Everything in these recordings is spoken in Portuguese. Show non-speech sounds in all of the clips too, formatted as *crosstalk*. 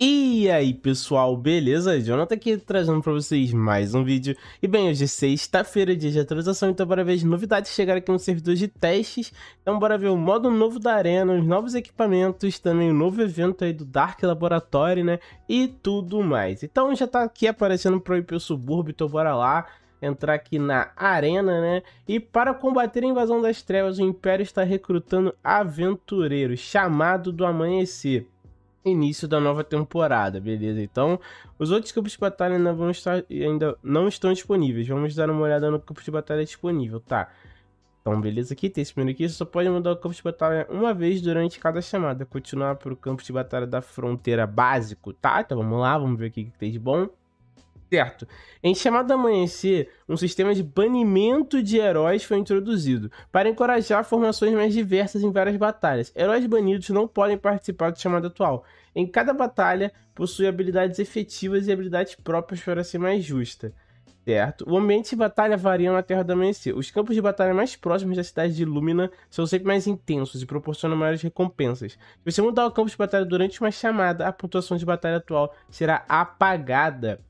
E aí pessoal, beleza? Jonathan aqui trazendo para vocês mais um vídeo. E bem, hoje é sexta-feira, dia de atualização, então bora ver as novidades chegaram aqui no servidor de testes. Então bora ver o modo novo da arena, os novos equipamentos, também o novo evento aí do Dark Laboratory, né? E tudo mais. Então já tá aqui aparecendo pro IP subúrbio, então bora lá entrar aqui na arena, né? E para combater a invasão das trevas, o Império está recrutando aventureiros, chamado do amanhecer início da nova temporada, beleza? Então, os outros campos de batalha ainda, vão estar, ainda não estão disponíveis. Vamos dar uma olhada no campo de batalha disponível, tá? Então, beleza? Aqui tem esse menu aqui, você só pode mudar o campo de batalha uma vez durante cada chamada. Continuar para o campo de batalha da fronteira básico, tá? Então vamos lá, vamos ver o que tem de bom teto. Em Chamada Amanhecer, um sistema de banimento de heróis foi introduzido, para encorajar formações mais diversas em várias batalhas. Heróis banidos não podem participar do chamada atual. Em cada batalha, possui habilidades efetivas e habilidades próprias para ser mais justa. Certo. O ambiente de batalha varia na Terra do Amanhecer. Os campos de batalha mais próximos da cidade de Lumina são sempre mais intensos e proporcionam maiores recompensas. Se você mudar o campo de batalha durante uma chamada, a pontuação de batalha atual será apagada.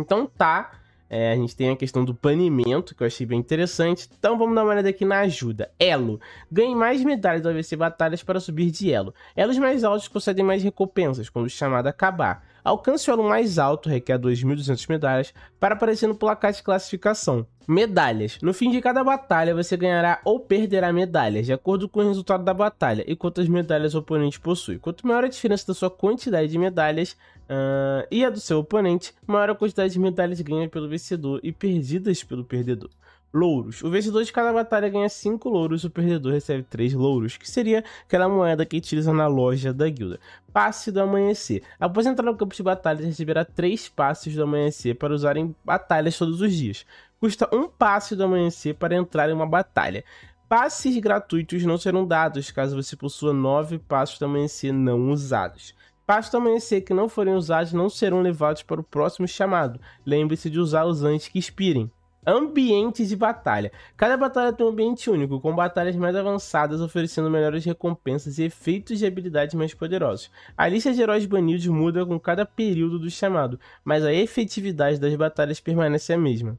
Então tá. É, a gente tem a questão do banimento, que eu achei bem interessante. Então vamos dar uma olhada aqui na ajuda. Elo. Ganhe mais medalhas do AVC Batalhas para subir de elo. Elos mais altos concedem mais recompensas quando o chamado acabar. Alcance o elo mais alto, requer 2.200 medalhas, para aparecer no placar de classificação. Medalhas. No fim de cada batalha, você ganhará ou perderá medalhas, de acordo com o resultado da batalha e quantas medalhas o oponente possui. Quanto maior a diferença da sua quantidade de medalhas, Uh, e a do seu oponente, maior a quantidade de medalhas ganhas pelo vencedor e perdidas pelo perdedor. Louros. O vencedor de cada batalha ganha 5 louros, o perdedor recebe 3 louros, que seria aquela moeda que utiliza na loja da guilda. Passe do Amanhecer. Após entrar no campo de batalha receberá 3 passes do Amanhecer para usar em batalhas todos os dias. Custa um passe do Amanhecer para entrar em uma batalha. Passes gratuitos não serão dados caso você possua 9 passos do Amanhecer não usados. Pastos ao amanhecer que não forem usados não serão levados para o próximo chamado. Lembre-se de usar os antes que expirem. Ambientes de batalha. Cada batalha tem um ambiente único, com batalhas mais avançadas oferecendo melhores recompensas e efeitos de habilidades mais poderosos. A lista de heróis banidos muda com cada período do chamado, mas a efetividade das batalhas permanece a mesma.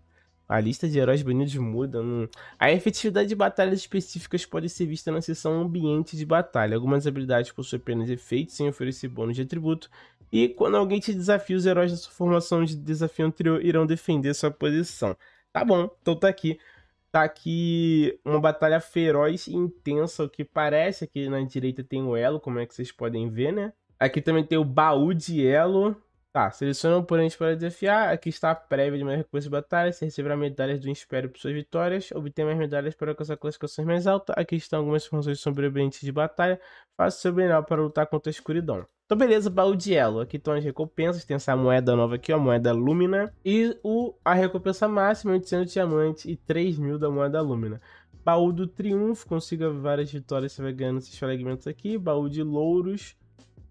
A lista de heróis banidos muda. Não... A efetividade de batalhas específicas pode ser vista na seção Ambiente de Batalha. Algumas habilidades possuem apenas efeitos sem oferecer bônus de atributo. E quando alguém te desafia, os heróis da sua formação de desafio anterior irão defender sua posição. Tá bom, então tá aqui. Tá aqui uma batalha feroz e intensa, o que parece. Aqui na direita tem o elo, como é que vocês podem ver, né? Aqui também tem o baú de elo Tá, seleciona o oponente para desafiar. Aqui está a prévia de mais recursos de batalha. Você receberá medalhas do Império por suas vitórias. Obtém mais medalhas para alcançar classificações mais altas. Aqui estão algumas funções sobre o ambiente de batalha. Faça seu melhor para lutar contra a escuridão. Então, beleza, baú de elo. Aqui estão as recompensas. Tem essa moeda nova aqui, ó, a moeda Lumina. E o, a recompensa máxima, 800 diamantes e 3 mil da moeda Lumina. Baú do Triunfo, consiga várias vitórias, você vai ganhando esses fragmentos aqui. Baú de Louros,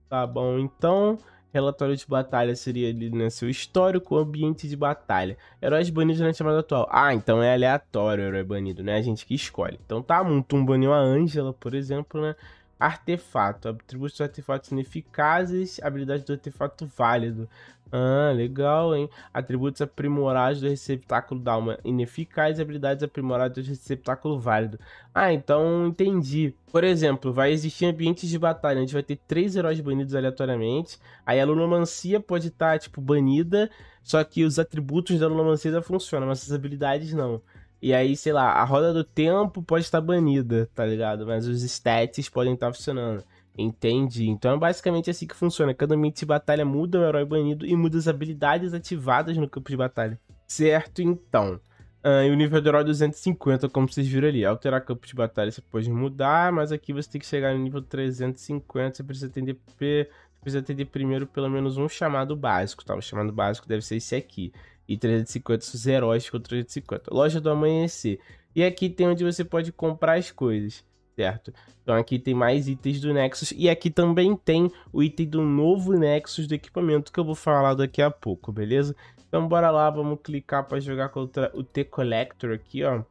tá bom, então... Relatório de batalha seria ali, né? Seu histórico ambiente de batalha. Heróis banidos na chamada atual. Ah, então é aleatório o herói banido, né? A gente que escolhe. Então tá, Tum baniu a Ângela, por exemplo, né? Artefato. Atributos do artefatos ineficazes. Habilidade do artefato válido. Ah, legal, hein? Atributos aprimorados do receptáculo da alma ineficaz habilidades aprimoradas do receptáculo válido. Ah, então entendi. Por exemplo, vai existir ambientes de batalha. A gente vai ter três heróis banidos aleatoriamente. Aí a lunomancia pode estar, tá, tipo, banida. Só que os atributos da lunomancia já funcionam, mas as habilidades não. E aí, sei lá, a roda do tempo pode estar banida, tá ligado? Mas os stats podem estar funcionando. Entende? Então é basicamente assim que funciona. Cada ambiente de batalha muda o herói banido e muda as habilidades ativadas no campo de batalha. Certo, então. Ah, e o nível do herói 250, como vocês viram ali. Alterar campo de batalha você pode mudar, mas aqui você tem que chegar no nível 350, você precisa ter DP, precisa atender primeiro pelo menos um chamado básico, tá? O chamado básico deve ser esse aqui e 350 os heróis com 350. Loja do Amanhecer. E aqui tem onde você pode comprar as coisas, certo? Então aqui tem mais itens do Nexus e aqui também tem o item do novo Nexus do equipamento que eu vou falar daqui a pouco, beleza? Então bora lá, vamos clicar para jogar contra o T-Collector aqui, ó.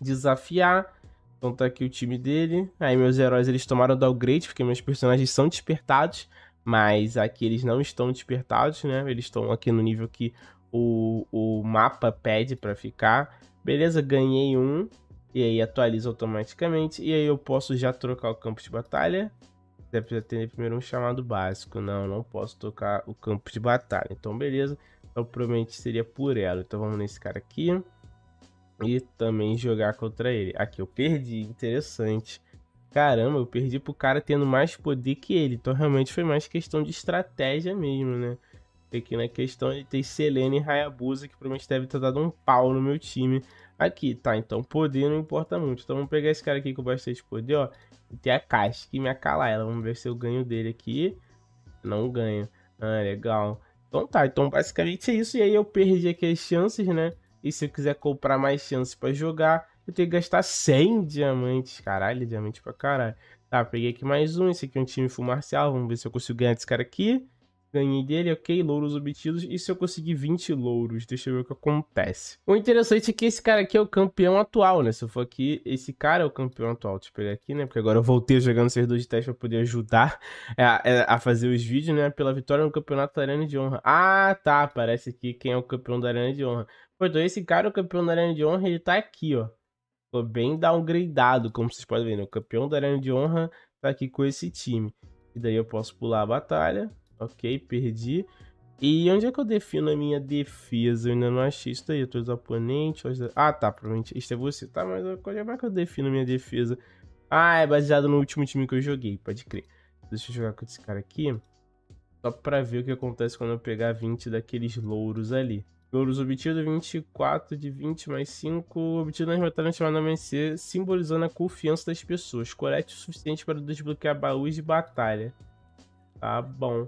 Desafiar. Então tá aqui o time dele. Aí meus heróis eles tomaram downgrade porque meus personagens são despertados mas aqui eles não estão despertados, né? Eles estão aqui no nível que o, o mapa pede para ficar. Beleza, ganhei um. E aí atualiza automaticamente. E aí eu posso já trocar o campo de batalha. Deve ter primeiro um chamado básico. Não, não posso tocar o campo de batalha. Então, beleza. Então, provavelmente seria por ela. Então, vamos nesse cara aqui. E também jogar contra ele. Aqui, eu perdi. Interessante. Caramba, eu perdi pro cara tendo mais poder que ele. Então, realmente foi mais questão de estratégia mesmo, né? aqui na né, questão e tem Selene e Hayabusa, que provavelmente deve ter dado um pau no meu time aqui, tá? Então poder não importa muito. Então vamos pegar esse cara aqui com bastante poder, ó. E tem a caixa que me acalar ela. Vamos ver se eu ganho dele aqui. Não ganho. Ah, legal. Então tá, então basicamente é isso. E aí eu perdi aqui as chances, né? E se eu quiser comprar mais chances pra jogar, eu tenho que gastar 100 diamantes. Caralho, diamante pra caralho. Tá, peguei aqui mais um. Esse aqui é um time full marcial. Vamos ver se eu consigo ganhar desse cara aqui ganhei dele, ok, louros obtidos. E se eu conseguir 20 louros? Deixa eu ver o que acontece. O interessante é que esse cara aqui é o campeão atual, né? Se eu for aqui, esse cara é o campeão atual. Deixa eu pegar aqui, né? Porque agora eu voltei jogando servidor de teste pra poder ajudar *laughs* a, é, a fazer os vídeos, né? Pela vitória no campeonato da Arena de Honra. Ah, tá. Aparece aqui quem é o campeão da Arena de Honra. Pô, então esse cara, é o campeão da Arena de Honra, ele tá aqui, ó. Ficou bem downgradado, como vocês podem ver, né? O campeão da Arena de Honra tá aqui com esse time. E daí eu posso pular a batalha. Ok, perdi. E onde é que eu defino a minha defesa? Eu ainda não achei isso daí. Todos os oponentes. Os... Ah, tá. Provavelmente este é você, tá? Mas onde é que eu defino a minha defesa? Ah, é baseado no último time que eu joguei, pode crer. Deixa eu jogar com esse cara aqui. Só pra ver o que acontece quando eu pegar 20 daqueles louros ali. Louros obtido 24 de 20 mais 5, obtido nas batalhas chamadas amanhecer, simbolizando a confiança das pessoas. Colete o suficiente para desbloquear baús de batalha. Tá bom.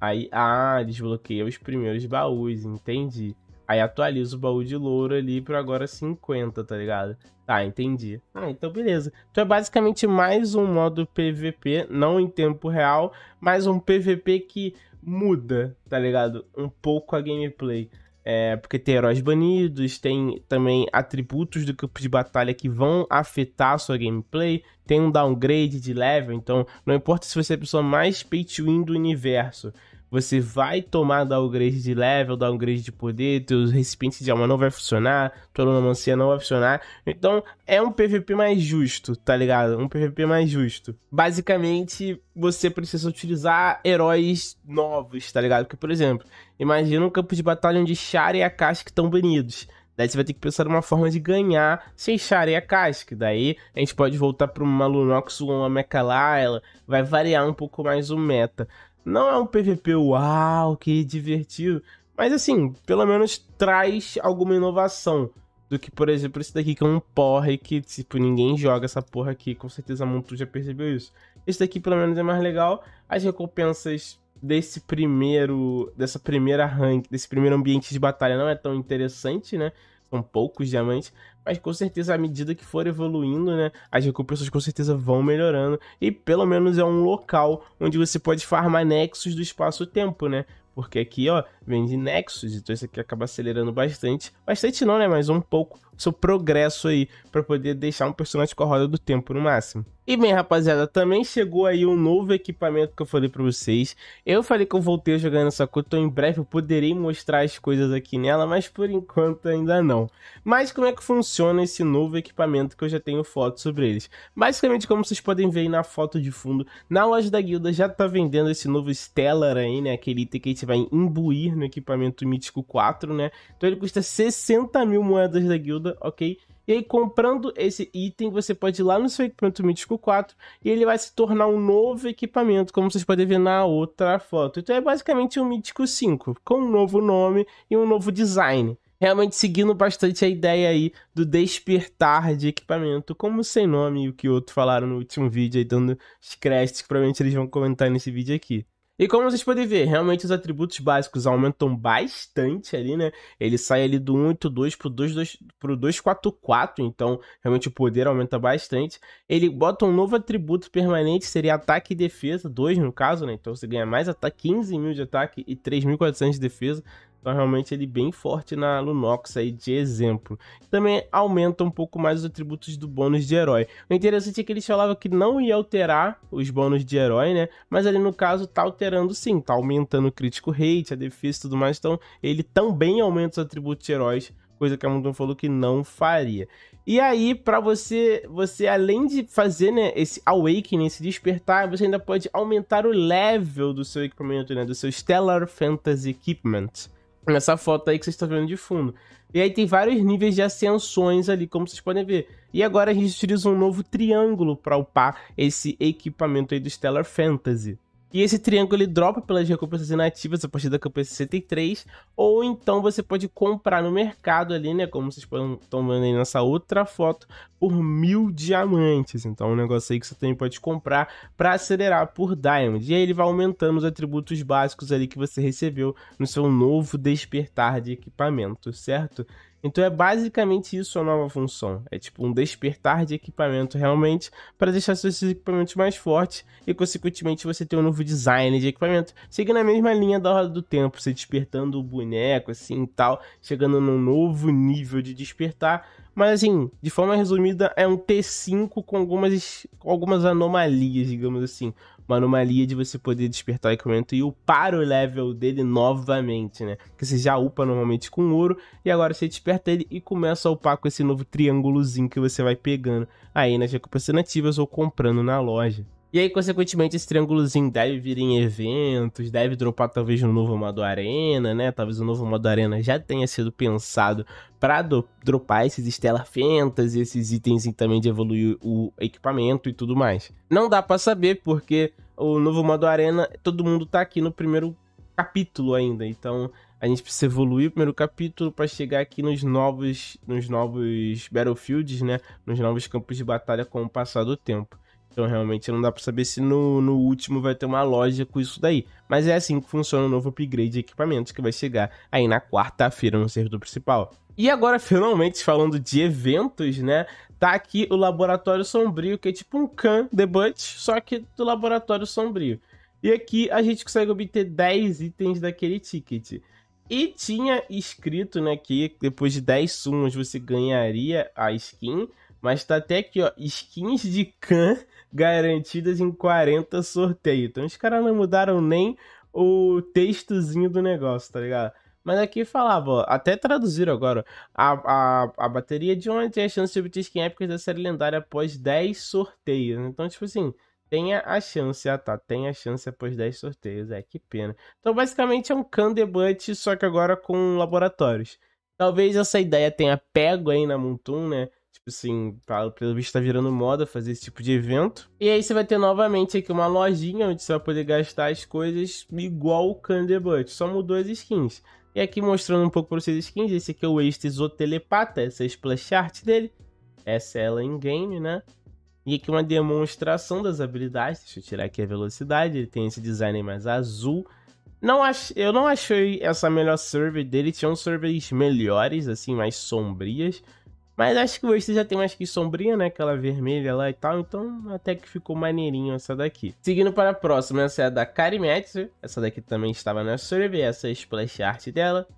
Aí, ah, desbloqueia os primeiros baús, entendi. Aí atualiza o baú de louro ali para agora 50, tá ligado? Tá, entendi. Ah, então beleza. Então é basicamente mais um modo PVP, não em tempo real, mas um PVP que muda, tá ligado? Um pouco a gameplay. É, porque tem heróis banidos, tem também atributos do campo de batalha que vão afetar a sua gameplay, tem um downgrade de level, então não importa se você é a pessoa mais pay to win do universo, você vai tomar downgrade de level, downgrade de poder, teus recipientes de alma não vai funcionar, tua lunomancia não vai funcionar. Então é um PVP mais justo, tá ligado? Um PVP mais justo. Basicamente, você precisa utilizar heróis novos, tá ligado? Porque, por exemplo, imagina um campo de batalha onde Shara e a Casca estão banidos. Daí você vai ter que pensar numa forma de ganhar sem Sharia Kask. Daí a gente pode voltar para uma Lunox ou uma Mecha Vai variar um pouco mais o meta. Não é um PVP uau, que divertido. Mas assim, pelo menos traz alguma inovação. Do que, por exemplo, esse daqui que é um porre que, tipo, ninguém joga essa porra aqui. Com certeza a Montu já percebeu isso. Esse daqui, pelo menos, é mais legal. As recompensas desse primeiro. Dessa primeira rank, desse primeiro ambiente de batalha não é tão interessante, né? são poucos diamantes, mas com certeza à medida que for evoluindo, né, as recompensas com certeza vão melhorando e pelo menos é um local onde você pode farmar nexos do espaço-tempo, né? Porque aqui, ó, vem de nexos, então isso aqui acaba acelerando bastante, bastante não, né, mas um pouco seu progresso aí para poder deixar um personagem com a roda do tempo no máximo. E bem, rapaziada, também chegou aí um novo equipamento que eu falei para vocês. Eu falei que eu voltei jogando essa coisa então em breve eu poderei mostrar as coisas aqui nela, mas por enquanto ainda não. Mas como é que funciona esse novo equipamento que eu já tenho foto sobre eles? Basicamente, como vocês podem ver aí na foto de fundo, na loja da guilda já tá vendendo esse novo Stellar aí, né? Aquele item que a gente vai imbuir no equipamento mítico 4, né? Então ele custa 60 mil moedas da guilda ok? E aí, comprando esse item, você pode ir lá no seu equipamento mítico 4 e ele vai se tornar um novo equipamento, como vocês podem ver na outra foto. Então é basicamente um mítico 5, com um novo nome e um novo design. Realmente seguindo bastante a ideia aí do despertar de equipamento, como sem nome e o que outros falaram no último vídeo aí, dando os créditos que provavelmente eles vão comentar nesse vídeo aqui. E como vocês podem ver, realmente os atributos básicos aumentam bastante ali, né? Ele sai ali do 182 pro 22 pro 244, então realmente o poder aumenta bastante. Ele bota um novo atributo permanente, seria ataque e defesa, 2 no caso, né? Então você ganha mais ataque, 15 mil de ataque e 3.400 de defesa. Então, realmente, ele bem forte na Lunox aí, de exemplo. Também aumenta um pouco mais os atributos do bônus de herói. O interessante é que eles falavam que não ia alterar os bônus de herói, né? Mas ali, no caso, tá alterando sim. Tá aumentando o crítico rate, a defesa e tudo mais. Então, ele também aumenta os atributos de heróis coisa que a Mundon falou que não faria. E aí, para você, você além de fazer né, esse awakening, esse despertar, você ainda pode aumentar o level do seu equipamento, né, do seu Stellar Fantasy Equipment nessa foto aí que vocês estão vendo de fundo. E aí tem vários níveis de ascensões ali, como vocês podem ver. E agora a gente utiliza um novo triângulo para upar esse equipamento aí do Stellar Fantasy. E esse triângulo ele dropa pelas recompensas inativas a partir da campanha 63, ou então você pode comprar no mercado ali, né? Como vocês estão vendo aí nessa outra foto, por mil diamantes. Então, é um negócio aí que você também pode comprar para acelerar por Diamond. E aí ele vai aumentando os atributos básicos ali que você recebeu no seu novo despertar de equipamento, certo? Então é basicamente isso a nova função. É tipo um despertar de equipamento realmente para deixar seus equipamentos mais fortes e consequentemente você ter um novo design de equipamento. Seguindo a mesma linha da roda do tempo, você despertando o boneco assim e tal, chegando num novo nível de despertar. Mas assim, de forma resumida, é um T5 com algumas, algumas anomalias, digamos assim uma anomalia de você poder despertar o equipamento e upar o level dele novamente, né? Porque você já upa normalmente com ouro, e agora você desperta ele e começa a upar com esse novo triângulozinho que você vai pegando aí nas recuperações nativas ou comprando na loja. E aí, consequentemente, esse triângulozinho deve vir em eventos, deve dropar talvez no novo modo arena, né? Talvez o novo modo arena já tenha sido pensado para dropar esses Stella Fentas, esses itens e também de evoluir o equipamento e tudo mais. Não dá para saber porque o novo modo arena, todo mundo tá aqui no primeiro capítulo ainda, então a gente precisa evoluir o primeiro capítulo para chegar aqui nos novos, nos novos battlefields, né? Nos novos campos de batalha com o passar do tempo. Então realmente não dá para saber se no, no último vai ter uma loja com isso daí. Mas é assim que funciona o novo upgrade de equipamentos que vai chegar aí na quarta-feira no servidor principal. E agora, *laughs* finalmente, falando de eventos, né? Tá aqui o Laboratório Sombrio, que é tipo um Khan Debut, só que do Laboratório Sombrio. E aqui a gente consegue obter 10 itens daquele ticket. E tinha escrito, né, que depois de 10 sumos você ganharia a skin. Mas tá até aqui, ó, skins de Khan garantidas em 40 sorteios. Então os caras não mudaram nem o textozinho do negócio, tá ligado? Mas aqui falava, ó, até traduziram agora, a, a, a bateria de ontem é a chance de obter skin épicas da série lendária após 10 sorteios. Então, tipo assim, tenha a chance, ah tá, tenha a chance após 10 sorteios, é, que pena. Então, basicamente é um Khan debut, só que agora com laboratórios. Talvez essa ideia tenha pego aí na Moontoon, né? Tipo assim, tá, pelo visto tá virando moda fazer esse tipo de evento. E aí você vai ter novamente aqui uma lojinha onde você vai poder gastar as coisas igual o Candy só mudou as skins. E aqui mostrando um pouco para vocês as skins, esse aqui é o ex Telepata, essa é a splash art dele. Essa é ela em game, né? E aqui uma demonstração das habilidades, deixa eu tirar aqui a velocidade, ele tem esse design mais azul. Não ach... Eu não achei essa melhor server dele, tinham surveys melhores, assim, mais sombrias. Mas acho que você já tem mais que sombrinha, né? Aquela vermelha lá e tal. Então até que ficou maneirinho essa daqui. Seguindo para a próxima, essa é a da Karimetsu. Essa daqui também estava na Survey, essa é a splash art dela.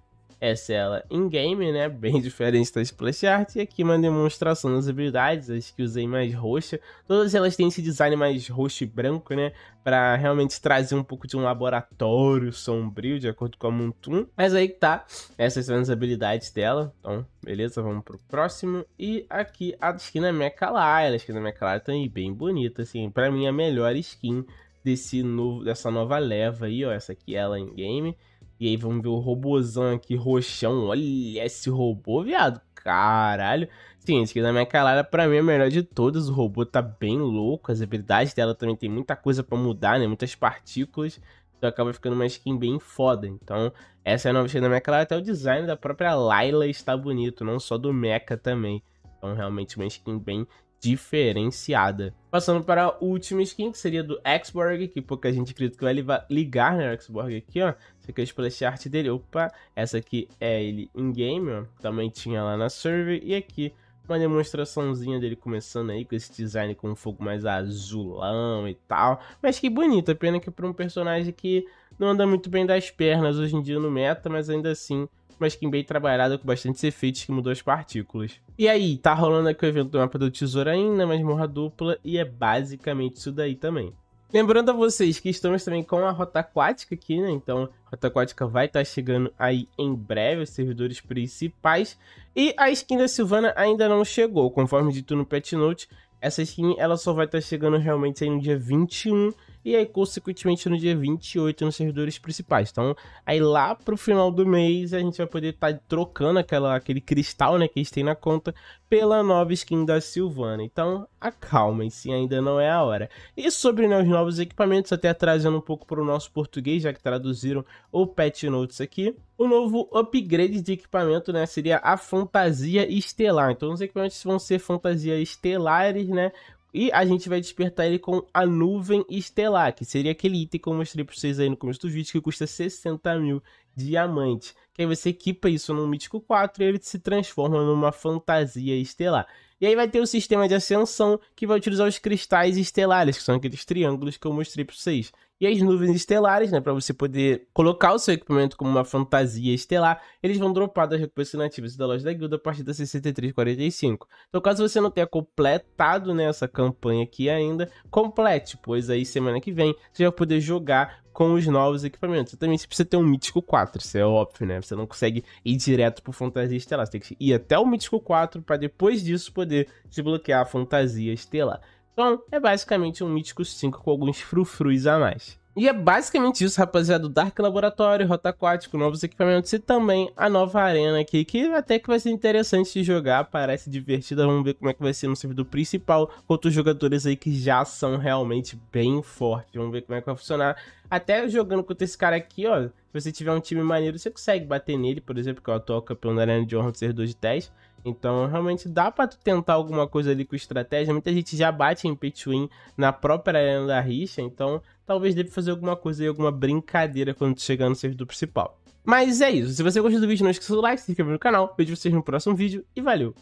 Essa é ela in-game, né? *laughs* Bem diferente da Splash Art. E aqui uma demonstração das habilidades, as que usei mais roxa. Todas elas têm esse design mais roxo e branco, né? Pra realmente trazer um pouco de um laboratório sombrio, de acordo com a Moontoon. Mas aí tá, essas são as habilidades dela. Então, beleza, vamos pro próximo. E aqui a skin da Mechalaya. A skin da Mechalaya também tá bem bonita, assim. Pra mim, a melhor skin desse novo, dessa nova leva aí, ó. Essa aqui é ela em game. E aí vamos ver o robozão aqui, roxão. Olha esse robô, viado. Caralho. Sim, esse aqui da minha calada, pra mim, é a melhor de todas. O robô tá bem louco. As habilidades dela também tem muita coisa pra mudar, né? Muitas partículas. Então acaba ficando uma skin bem foda. Então, essa é a nova skin da minha calada. Até o design da própria Layla está bonito, não só do Mecha também. Então, realmente uma skin bem diferenciada. Passando para a última skin, que seria do Xborg, que pouca gente acredita que vai ligar, no né, Xborg aqui, ó. Essa aqui é o splash art dele, opa, essa aqui é ele in-game, ó. Também tinha lá na server, e aqui uma demonstraçãozinha dele começando aí com esse design com um fogo mais azulão e tal. Mas que bonito, pena que para um personagem que não anda muito bem das pernas hoje em dia no meta, mas ainda assim mas que bem trabalhada com bastantes efeitos que mudou as partículas. E aí, tá rolando aqui o evento do mapa do tesouro ainda, mas morra dupla, e é basicamente isso daí também. Lembrando a vocês que estamos também com a Rota Aquática aqui, né? Então, a Rota Aquática vai estar tá chegando aí em breve, os servidores principais. E a skin da Silvana ainda não chegou, conforme dito no Pet Note. Essa skin ela só vai estar tá chegando realmente aí no dia 21 e aí consequentemente no dia 28 nos servidores principais. Então, aí lá pro final do mês a gente vai poder estar tá trocando aquela, aquele cristal, né, que a gente tem na conta pela nova skin da Silvana. Então, acalmem-se, ainda não é a hora. E sobre né, os novos equipamentos, até trazendo um pouco para o nosso português, já que traduziram o patch notes aqui. O novo upgrade de equipamento, né, seria a fantasia estelar. Então, os equipamentos vão ser fantasia estelares, né, e a gente vai despertar ele com a Nuvem Estelar, que seria aquele item que eu mostrei para vocês aí no começo do vídeo, que custa 60 mil diamantes. Que aí você equipa isso no Mítico 4 e ele se transforma numa fantasia estelar. E aí vai ter o sistema de ascensão, que vai utilizar os cristais estelares, que são aqueles triângulos que eu mostrei para vocês e as nuvens estelares, né, para você poder colocar o seu equipamento como uma fantasia estelar, eles vão dropar das recompensas nativas da loja da guilda a partir da 6345. Então, caso você não tenha completado né, essa campanha aqui ainda, complete, pois aí semana que vem você vai poder jogar com os novos equipamentos. também você precisa ter um Mítico 4, isso é óbvio, né? Você não consegue ir direto pro Fantasia Estelar, você tem que ir até o Mítico 4 para depois disso poder desbloquear a Fantasia Estelar. Então, é basicamente um mítico 5 com alguns frufruis a mais. E é basicamente isso, rapaziada, do Dark Laboratório, Rota Aquático, novos equipamentos e também a nova arena aqui, que até que vai ser interessante de jogar, parece divertida, vamos ver como é que vai ser no servidor principal, com outros jogadores aí que já são realmente bem fortes, vamos ver como é que vai funcionar. Até jogando contra esse cara aqui, ó, se você tiver um time maneiro, você consegue bater nele, por exemplo, que é o atual campeão da Arena de Honra do Servidor de 10, então, realmente dá para tu tentar alguma coisa ali com estratégia. Muita gente já bate em pay win na própria arena da rixa, então talvez deve fazer alguma coisa e alguma brincadeira quando tu chegar no servidor principal. Mas é isso. Se você gostou do vídeo, não esqueça do like, se inscreva no canal. Vejo vocês no próximo vídeo e valeu!